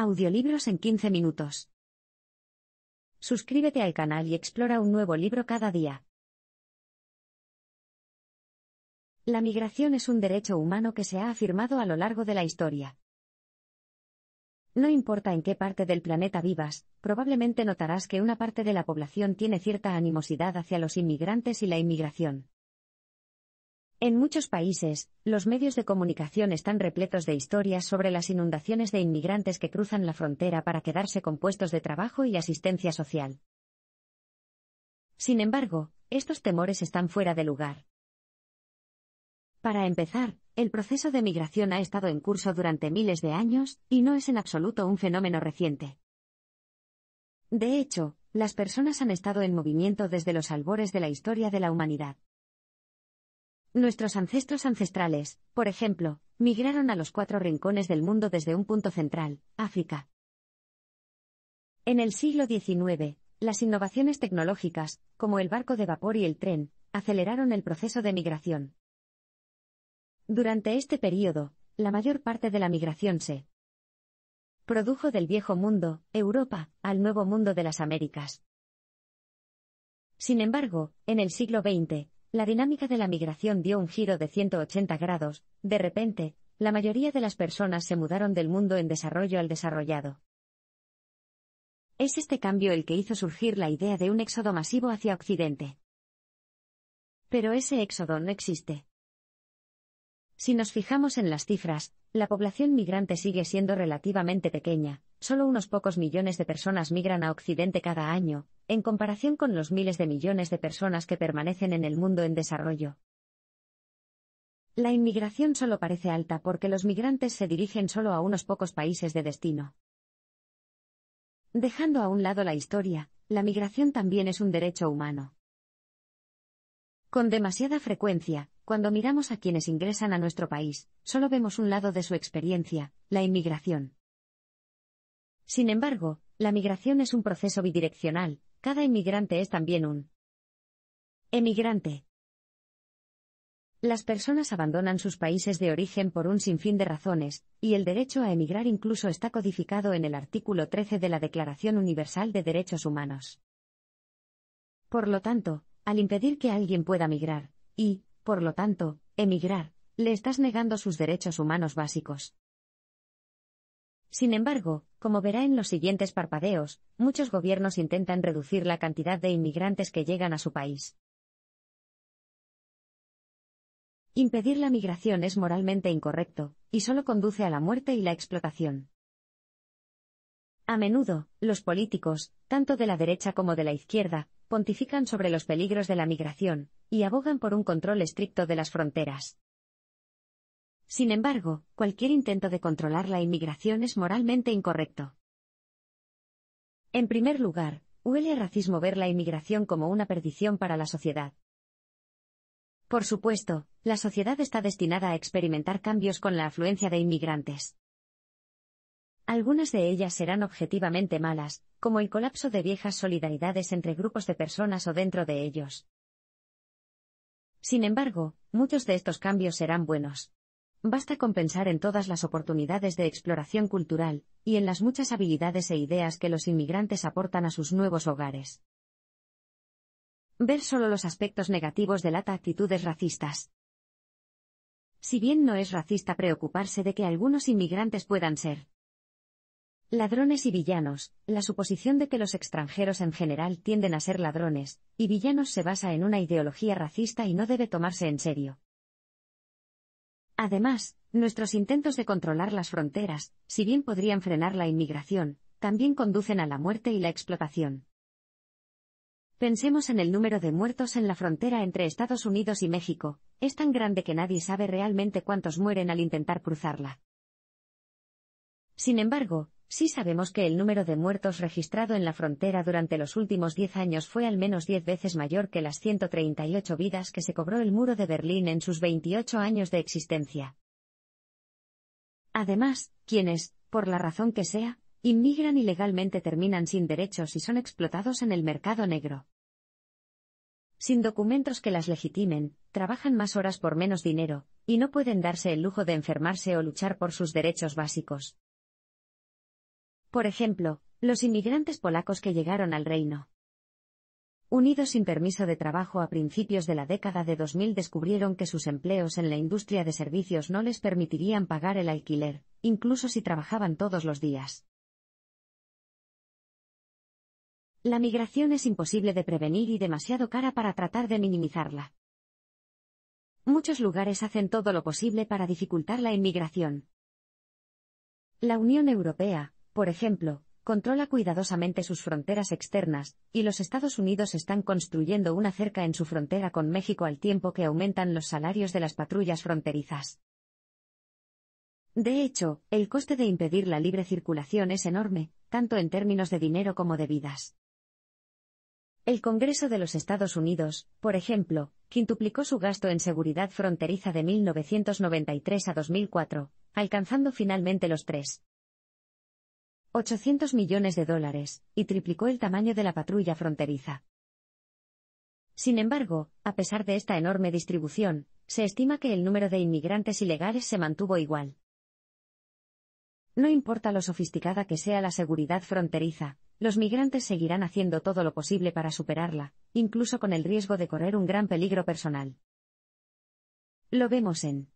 Audiolibros en 15 minutos. Suscríbete al canal y explora un nuevo libro cada día. La migración es un derecho humano que se ha afirmado a lo largo de la historia. No importa en qué parte del planeta vivas, probablemente notarás que una parte de la población tiene cierta animosidad hacia los inmigrantes y la inmigración. En muchos países, los medios de comunicación están repletos de historias sobre las inundaciones de inmigrantes que cruzan la frontera para quedarse con puestos de trabajo y asistencia social. Sin embargo, estos temores están fuera de lugar. Para empezar, el proceso de migración ha estado en curso durante miles de años, y no es en absoluto un fenómeno reciente. De hecho, las personas han estado en movimiento desde los albores de la historia de la humanidad. Nuestros ancestros ancestrales, por ejemplo, migraron a los cuatro rincones del mundo desde un punto central, África. En el siglo XIX, las innovaciones tecnológicas, como el barco de vapor y el tren, aceleraron el proceso de migración. Durante este periodo, la mayor parte de la migración se produjo del viejo mundo, Europa, al nuevo mundo de las Américas. Sin embargo, en el siglo XX, la dinámica de la migración dio un giro de 180 grados, de repente, la mayoría de las personas se mudaron del mundo en desarrollo al desarrollado. Es este cambio el que hizo surgir la idea de un éxodo masivo hacia Occidente. Pero ese éxodo no existe. Si nos fijamos en las cifras, la población migrante sigue siendo relativamente pequeña, solo unos pocos millones de personas migran a Occidente cada año, en comparación con los miles de millones de personas que permanecen en el mundo en desarrollo. La inmigración solo parece alta porque los migrantes se dirigen solo a unos pocos países de destino. Dejando a un lado la historia, la migración también es un derecho humano. Con demasiada frecuencia, cuando miramos a quienes ingresan a nuestro país, solo vemos un lado de su experiencia, la inmigración. Sin embargo, la migración es un proceso bidireccional, cada inmigrante es también un emigrante. Las personas abandonan sus países de origen por un sinfín de razones, y el derecho a emigrar incluso está codificado en el artículo 13 de la Declaración Universal de Derechos Humanos. Por lo tanto, al impedir que alguien pueda migrar, y, por lo tanto, emigrar, le estás negando sus derechos humanos básicos. Sin embargo, como verá en los siguientes parpadeos, muchos gobiernos intentan reducir la cantidad de inmigrantes que llegan a su país. Impedir la migración es moralmente incorrecto, y solo conduce a la muerte y la explotación. A menudo, los políticos, tanto de la derecha como de la izquierda, pontifican sobre los peligros de la migración, y abogan por un control estricto de las fronteras. Sin embargo, cualquier intento de controlar la inmigración es moralmente incorrecto. En primer lugar, huele a racismo ver la inmigración como una perdición para la sociedad. Por supuesto, la sociedad está destinada a experimentar cambios con la afluencia de inmigrantes. Algunas de ellas serán objetivamente malas, como el colapso de viejas solidaridades entre grupos de personas o dentro de ellos. Sin embargo, muchos de estos cambios serán buenos. Basta con pensar en todas las oportunidades de exploración cultural, y en las muchas habilidades e ideas que los inmigrantes aportan a sus nuevos hogares. Ver solo los aspectos negativos delata actitudes racistas. Si bien no es racista preocuparse de que algunos inmigrantes puedan ser ladrones y villanos, la suposición de que los extranjeros en general tienden a ser ladrones y villanos se basa en una ideología racista y no debe tomarse en serio. Además, nuestros intentos de controlar las fronteras, si bien podrían frenar la inmigración, también conducen a la muerte y la explotación. Pensemos en el número de muertos en la frontera entre Estados Unidos y México, es tan grande que nadie sabe realmente cuántos mueren al intentar cruzarla. Sin embargo, sí sabemos que el número de muertos registrado en la frontera durante los últimos 10 años fue al menos 10 veces mayor que las 138 vidas que se cobró el muro de Berlín en sus 28 años de existencia. Además, quienes, por la razón que sea, inmigran ilegalmente terminan sin derechos y son explotados en el mercado negro. Sin documentos que las legitimen, trabajan más horas por menos dinero, y no pueden darse el lujo de enfermarse o luchar por sus derechos básicos. Por ejemplo, los inmigrantes polacos que llegaron al Reino Unidos sin permiso de trabajo a principios de la década de 2000 descubrieron que sus empleos en la industria de servicios no les permitirían pagar el alquiler, incluso si trabajaban todos los días. La migración es imposible de prevenir y demasiado cara para tratar de minimizarla. Muchos lugares hacen todo lo posible para dificultar la inmigración. La Unión Europea, por ejemplo, controla cuidadosamente sus fronteras externas, y los Estados Unidos están construyendo una cerca en su frontera con México al tiempo que aumentan los salarios de las patrullas fronterizas. De hecho, el coste de impedir la libre circulación es enorme, tanto en términos de dinero como de vidas. El Congreso de los Estados Unidos, por ejemplo, quintuplicó su gasto en seguridad fronteriza de 1993 a 2004, alcanzando finalmente los tres. 800 millones de dólares, y triplicó el tamaño de la patrulla fronteriza. Sin embargo, a pesar de esta enorme distribución, se estima que el número de inmigrantes ilegales se mantuvo igual. No importa lo sofisticada que sea la seguridad fronteriza, los migrantes seguirán haciendo todo lo posible para superarla, incluso con el riesgo de correr un gran peligro personal. Lo vemos en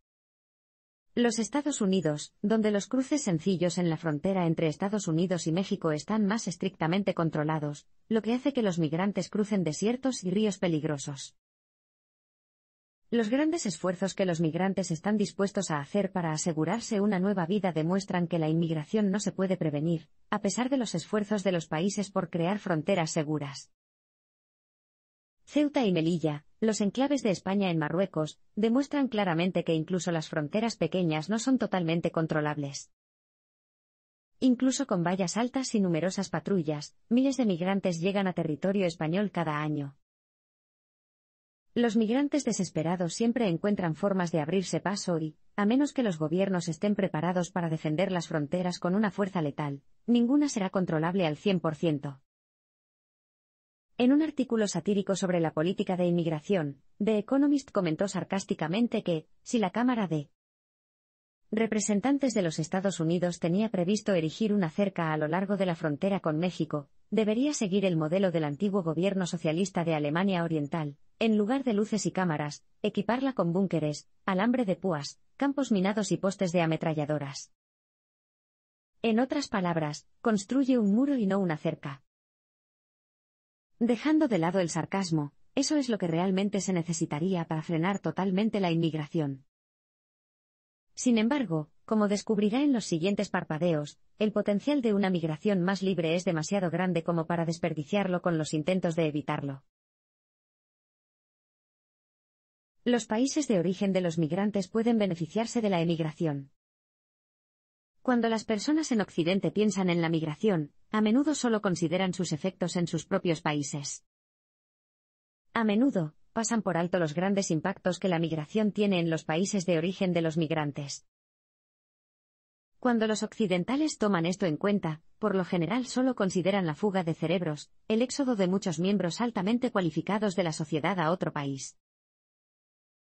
los Estados Unidos, donde los cruces sencillos en la frontera entre Estados Unidos y México están más estrictamente controlados, lo que hace que los migrantes crucen desiertos y ríos peligrosos. Los grandes esfuerzos que los migrantes están dispuestos a hacer para asegurarse una nueva vida demuestran que la inmigración no se puede prevenir, a pesar de los esfuerzos de los países por crear fronteras seguras. Ceuta y Melilla, los enclaves de España en Marruecos demuestran claramente que incluso las fronteras pequeñas no son totalmente controlables. Incluso con vallas altas y numerosas patrullas, miles de migrantes llegan a territorio español cada año. Los migrantes desesperados siempre encuentran formas de abrirse paso y, a menos que los gobiernos estén preparados para defender las fronteras con una fuerza letal, ninguna será controlable al 100%. En un artículo satírico sobre la política de inmigración, The Economist comentó sarcásticamente que, si la Cámara de Representantes de los Estados Unidos tenía previsto erigir una cerca a lo largo de la frontera con México, debería seguir el modelo del antiguo gobierno socialista de Alemania Oriental, en lugar de luces y cámaras, equiparla con búnkeres, alambre de púas, campos minados y postes de ametralladoras. En otras palabras, construye un muro y no una cerca. Dejando de lado el sarcasmo, eso es lo que realmente se necesitaría para frenar totalmente la inmigración. Sin embargo, como descubrirá en los siguientes parpadeos, el potencial de una migración más libre es demasiado grande como para desperdiciarlo con los intentos de evitarlo. Los países de origen de los migrantes pueden beneficiarse de la emigración. Cuando las personas en Occidente piensan en la migración, a menudo solo consideran sus efectos en sus propios países. A menudo, pasan por alto los grandes impactos que la migración tiene en los países de origen de los migrantes. Cuando los occidentales toman esto en cuenta, por lo general solo consideran la fuga de cerebros, el éxodo de muchos miembros altamente cualificados de la sociedad a otro país.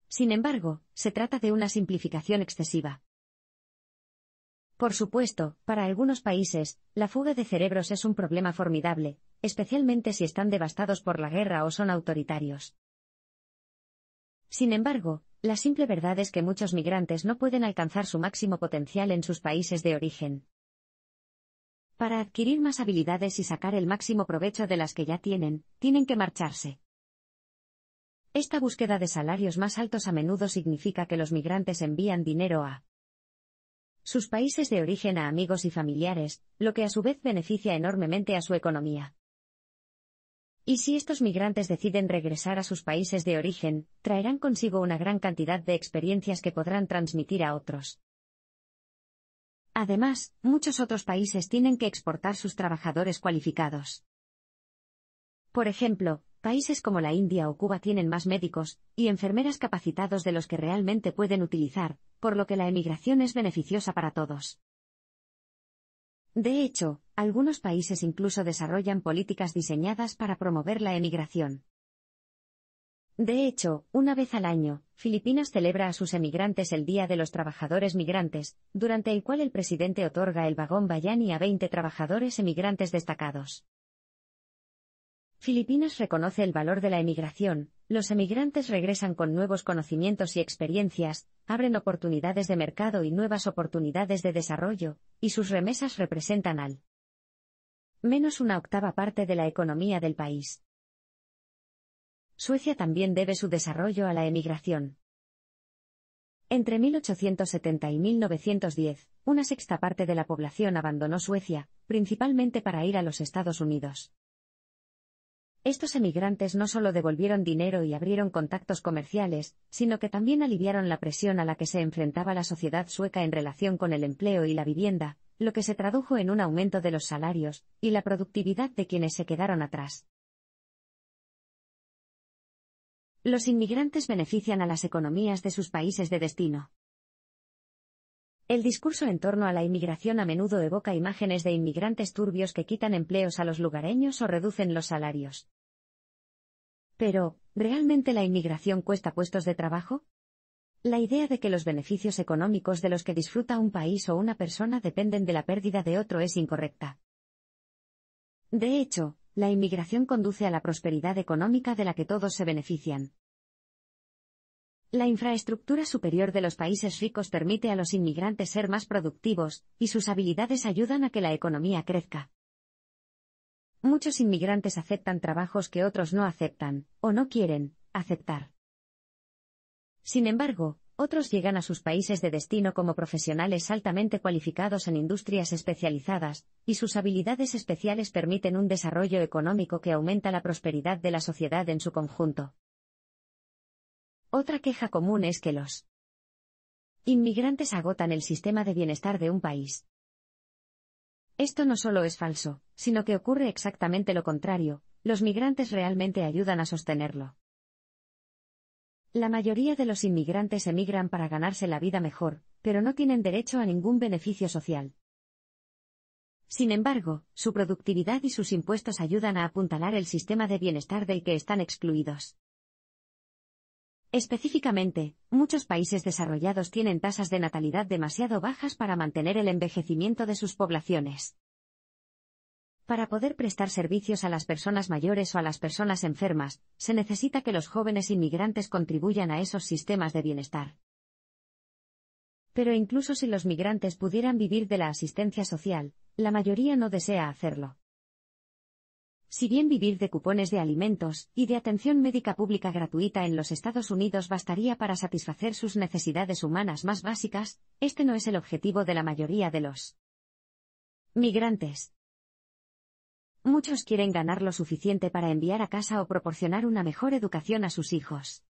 Sin embargo, se trata de una simplificación excesiva. Por supuesto, para algunos países, la fuga de cerebros es un problema formidable, especialmente si están devastados por la guerra o son autoritarios. Sin embargo, la simple verdad es que muchos migrantes no pueden alcanzar su máximo potencial en sus países de origen. Para adquirir más habilidades y sacar el máximo provecho de las que ya tienen, tienen que marcharse. Esta búsqueda de salarios más altos a menudo significa que los migrantes envían dinero a sus países de origen a amigos y familiares, lo que a su vez beneficia enormemente a su economía. Y si estos migrantes deciden regresar a sus países de origen, traerán consigo una gran cantidad de experiencias que podrán transmitir a otros. Además, muchos otros países tienen que exportar sus trabajadores cualificados. Por ejemplo, Países como la India o Cuba tienen más médicos y enfermeras capacitados de los que realmente pueden utilizar, por lo que la emigración es beneficiosa para todos. De hecho, algunos países incluso desarrollan políticas diseñadas para promover la emigración. De hecho, una vez al año, Filipinas celebra a sus emigrantes el Día de los Trabajadores Migrantes, durante el cual el presidente otorga el vagón Bayani a 20 trabajadores emigrantes destacados. Filipinas reconoce el valor de la emigración, los emigrantes regresan con nuevos conocimientos y experiencias, abren oportunidades de mercado y nuevas oportunidades de desarrollo, y sus remesas representan al menos una octava parte de la economía del país. Suecia también debe su desarrollo a la emigración. Entre 1870 y 1910, una sexta parte de la población abandonó Suecia, principalmente para ir a los Estados Unidos. Estos emigrantes no solo devolvieron dinero y abrieron contactos comerciales, sino que también aliviaron la presión a la que se enfrentaba la sociedad sueca en relación con el empleo y la vivienda, lo que se tradujo en un aumento de los salarios y la productividad de quienes se quedaron atrás. Los inmigrantes benefician a las economías de sus países de destino. El discurso en torno a la inmigración a menudo evoca imágenes de inmigrantes turbios que quitan empleos a los lugareños o reducen los salarios. Pero, ¿realmente la inmigración cuesta puestos de trabajo? La idea de que los beneficios económicos de los que disfruta un país o una persona dependen de la pérdida de otro es incorrecta. De hecho, la inmigración conduce a la prosperidad económica de la que todos se benefician. La infraestructura superior de los países ricos permite a los inmigrantes ser más productivos, y sus habilidades ayudan a que la economía crezca. Muchos inmigrantes aceptan trabajos que otros no aceptan, o no quieren, aceptar. Sin embargo, otros llegan a sus países de destino como profesionales altamente cualificados en industrias especializadas, y sus habilidades especiales permiten un desarrollo económico que aumenta la prosperidad de la sociedad en su conjunto. Otra queja común es que los inmigrantes agotan el sistema de bienestar de un país. Esto no solo es falso, sino que ocurre exactamente lo contrario, los migrantes realmente ayudan a sostenerlo. La mayoría de los inmigrantes emigran para ganarse la vida mejor, pero no tienen derecho a ningún beneficio social. Sin embargo, su productividad y sus impuestos ayudan a apuntalar el sistema de bienestar del que están excluidos. Específicamente, muchos países desarrollados tienen tasas de natalidad demasiado bajas para mantener el envejecimiento de sus poblaciones. Para poder prestar servicios a las personas mayores o a las personas enfermas, se necesita que los jóvenes inmigrantes contribuyan a esos sistemas de bienestar. Pero incluso si los migrantes pudieran vivir de la asistencia social, la mayoría no desea hacerlo. Si bien vivir de cupones de alimentos y de atención médica pública gratuita en los Estados Unidos bastaría para satisfacer sus necesidades humanas más básicas, este no es el objetivo de la mayoría de los migrantes. Muchos quieren ganar lo suficiente para enviar a casa o proporcionar una mejor educación a sus hijos.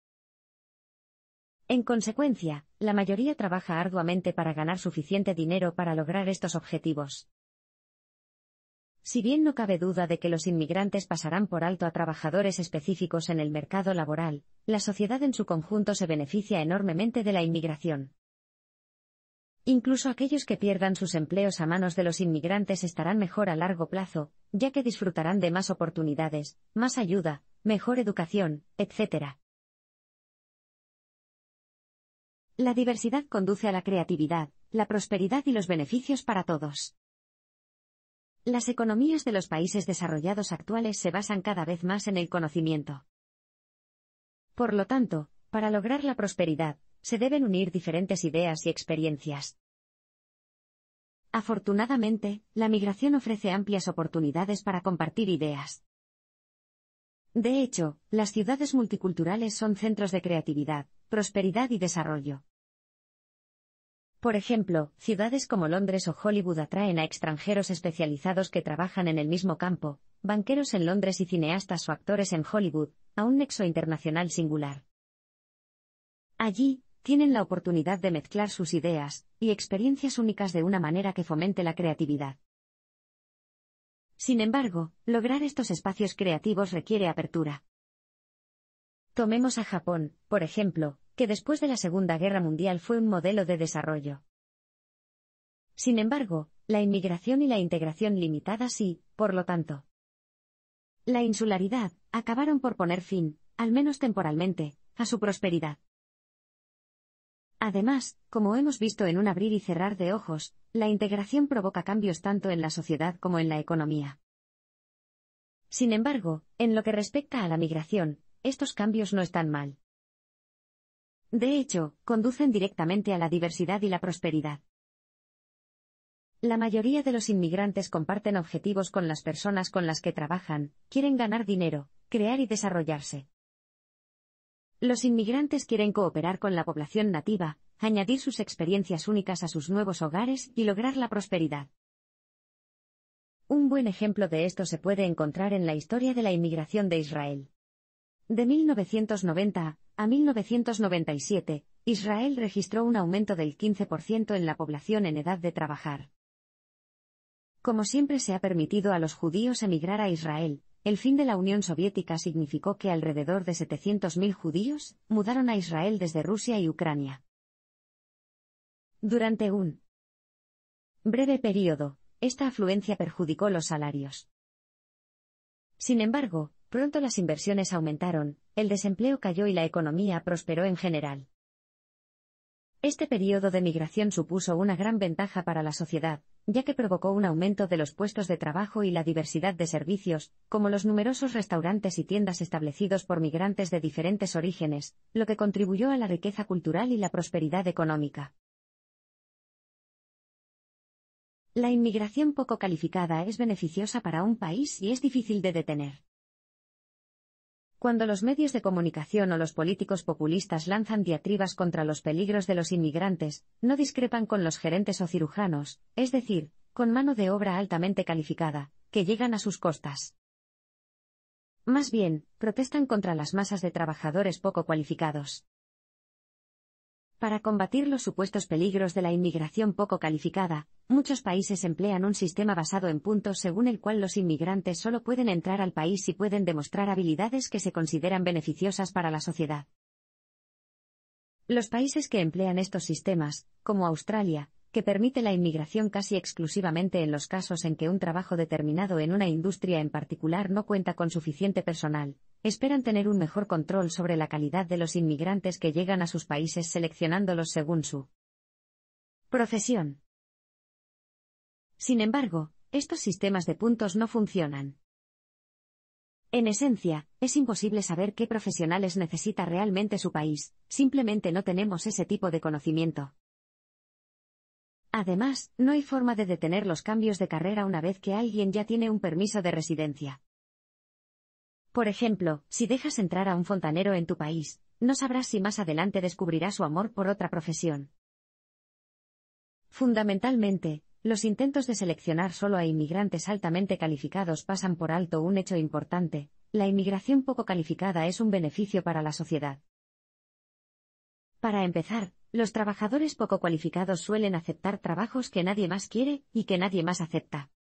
En consecuencia, la mayoría trabaja arduamente para ganar suficiente dinero para lograr estos objetivos. Si bien no cabe duda de que los inmigrantes pasarán por alto a trabajadores específicos en el mercado laboral, la sociedad en su conjunto se beneficia enormemente de la inmigración. Incluso aquellos que pierdan sus empleos a manos de los inmigrantes estarán mejor a largo plazo, ya que disfrutarán de más oportunidades, más ayuda, mejor educación, etc. La diversidad conduce a la creatividad, la prosperidad y los beneficios para todos. Las economías de los países desarrollados actuales se basan cada vez más en el conocimiento. Por lo tanto, para lograr la prosperidad, se deben unir diferentes ideas y experiencias. Afortunadamente, la migración ofrece amplias oportunidades para compartir ideas. De hecho, las ciudades multiculturales son centros de creatividad, prosperidad y desarrollo. Por ejemplo, ciudades como Londres o Hollywood atraen a extranjeros especializados que trabajan en el mismo campo, banqueros en Londres y cineastas o actores en Hollywood, a un nexo internacional singular. Allí, tienen la oportunidad de mezclar sus ideas y experiencias únicas de una manera que fomente la creatividad. Sin embargo, lograr estos espacios creativos requiere apertura. Tomemos a Japón, por ejemplo, que después de la Segunda Guerra Mundial fue un modelo de desarrollo. Sin embargo, la inmigración y la integración limitadas y, por lo tanto, la insularidad, acabaron por poner fin, al menos temporalmente, a su prosperidad. Además, como hemos visto en un abrir y cerrar de ojos, la integración provoca cambios tanto en la sociedad como en la economía. Sin embargo, en lo que respecta a la migración, estos cambios no están mal. De hecho, conducen directamente a la diversidad y la prosperidad. La mayoría de los inmigrantes comparten objetivos con las personas con las que trabajan, quieren ganar dinero, crear y desarrollarse. Los inmigrantes quieren cooperar con la población nativa, añadir sus experiencias únicas a sus nuevos hogares y lograr la prosperidad. Un buen ejemplo de esto se puede encontrar en la historia de la inmigración de Israel. De 1990 a 1997, Israel registró un aumento del 15% en la población en edad de trabajar. Como siempre se ha permitido a los judíos emigrar a Israel, el fin de la Unión Soviética significó que alrededor de 700.000 judíos mudaron a Israel desde Rusia y Ucrania. Durante un breve periodo, esta afluencia perjudicó los salarios. Sin embargo, Pronto las inversiones aumentaron, el desempleo cayó y la economía prosperó en general. Este periodo de migración supuso una gran ventaja para la sociedad, ya que provocó un aumento de los puestos de trabajo y la diversidad de servicios, como los numerosos restaurantes y tiendas establecidos por migrantes de diferentes orígenes, lo que contribuyó a la riqueza cultural y la prosperidad económica. La inmigración poco calificada es beneficiosa para un país y es difícil de detener. Cuando los medios de comunicación o los políticos populistas lanzan diatribas contra los peligros de los inmigrantes, no discrepan con los gerentes o cirujanos, es decir, con mano de obra altamente calificada, que llegan a sus costas. Más bien, protestan contra las masas de trabajadores poco cualificados. Para combatir los supuestos peligros de la inmigración poco calificada, muchos países emplean un sistema basado en puntos según el cual los inmigrantes solo pueden entrar al país si pueden demostrar habilidades que se consideran beneficiosas para la sociedad. Los países que emplean estos sistemas, como Australia, que permite la inmigración casi exclusivamente en los casos en que un trabajo determinado en una industria en particular no cuenta con suficiente personal, esperan tener un mejor control sobre la calidad de los inmigrantes que llegan a sus países seleccionándolos según su profesión. Sin embargo, estos sistemas de puntos no funcionan. En esencia, es imposible saber qué profesionales necesita realmente su país, simplemente no tenemos ese tipo de conocimiento. Además, no hay forma de detener los cambios de carrera una vez que alguien ya tiene un permiso de residencia. Por ejemplo, si dejas entrar a un fontanero en tu país, no sabrás si más adelante descubrirá su amor por otra profesión. Fundamentalmente, los intentos de seleccionar solo a inmigrantes altamente calificados pasan por alto un hecho importante, la inmigración poco calificada es un beneficio para la sociedad. Para empezar, los trabajadores poco cualificados suelen aceptar trabajos que nadie más quiere y que nadie más acepta.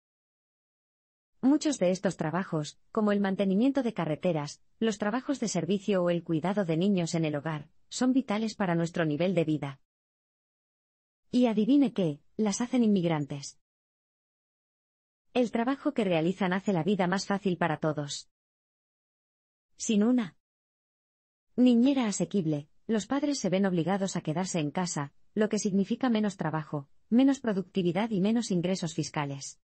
Muchos de estos trabajos, como el mantenimiento de carreteras, los trabajos de servicio o el cuidado de niños en el hogar, son vitales para nuestro nivel de vida. Y adivine qué, las hacen inmigrantes. El trabajo que realizan hace la vida más fácil para todos. Sin una niñera asequible, los padres se ven obligados a quedarse en casa, lo que significa menos trabajo, menos productividad y menos ingresos fiscales.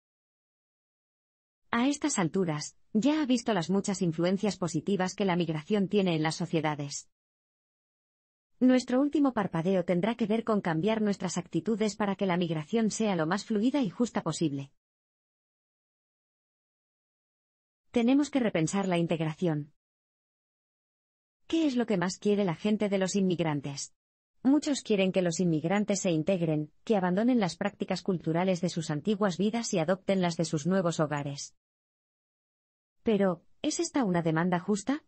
A estas alturas, ya ha visto las muchas influencias positivas que la migración tiene en las sociedades. Nuestro último parpadeo tendrá que ver con cambiar nuestras actitudes para que la migración sea lo más fluida y justa posible. Tenemos que repensar la integración. ¿Qué es lo que más quiere la gente de los inmigrantes? Muchos quieren que los inmigrantes se integren, que abandonen las prácticas culturales de sus antiguas vidas y adopten las de sus nuevos hogares. Pero, ¿es esta una demanda justa?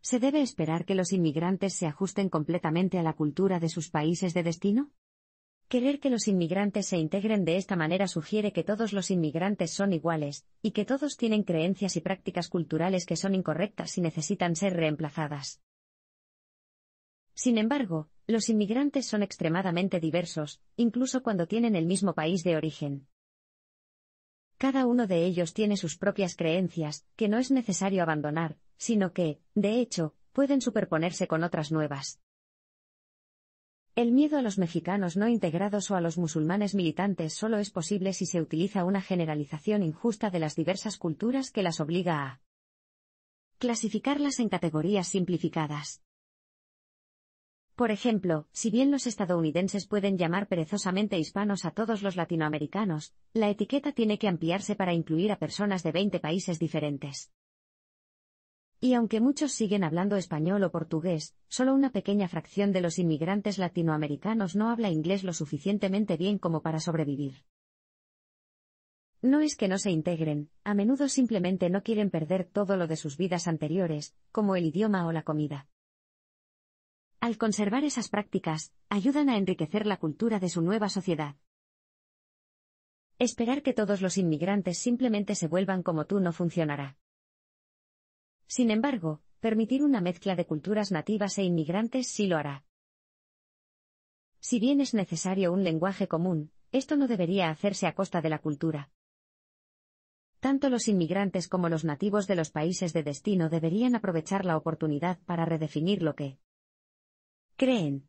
¿Se debe esperar que los inmigrantes se ajusten completamente a la cultura de sus países de destino? Querer que los inmigrantes se integren de esta manera sugiere que todos los inmigrantes son iguales, y que todos tienen creencias y prácticas culturales que son incorrectas y necesitan ser reemplazadas. Sin embargo, los inmigrantes son extremadamente diversos, incluso cuando tienen el mismo país de origen. Cada uno de ellos tiene sus propias creencias, que no es necesario abandonar, sino que, de hecho, pueden superponerse con otras nuevas. El miedo a los mexicanos no integrados o a los musulmanes militantes solo es posible si se utiliza una generalización injusta de las diversas culturas que las obliga a clasificarlas en categorías simplificadas. Por ejemplo, si bien los estadounidenses pueden llamar perezosamente hispanos a todos los latinoamericanos, la etiqueta tiene que ampliarse para incluir a personas de 20 países diferentes. Y aunque muchos siguen hablando español o portugués, solo una pequeña fracción de los inmigrantes latinoamericanos no habla inglés lo suficientemente bien como para sobrevivir. No es que no se integren, a menudo simplemente no quieren perder todo lo de sus vidas anteriores, como el idioma o la comida. Al conservar esas prácticas, ayudan a enriquecer la cultura de su nueva sociedad. Esperar que todos los inmigrantes simplemente se vuelvan como tú no funcionará. Sin embargo, permitir una mezcla de culturas nativas e inmigrantes sí lo hará. Si bien es necesario un lenguaje común, esto no debería hacerse a costa de la cultura. Tanto los inmigrantes como los nativos de los países de destino deberían aprovechar la oportunidad para redefinir lo que Creen.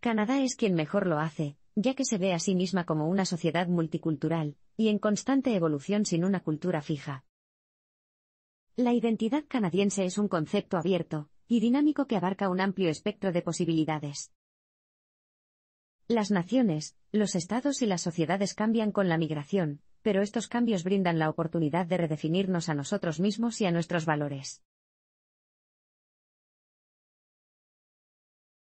Canadá es quien mejor lo hace, ya que se ve a sí misma como una sociedad multicultural, y en constante evolución sin una cultura fija. La identidad canadiense es un concepto abierto, y dinámico que abarca un amplio espectro de posibilidades. Las naciones, los estados y las sociedades cambian con la migración, pero estos cambios brindan la oportunidad de redefinirnos a nosotros mismos y a nuestros valores.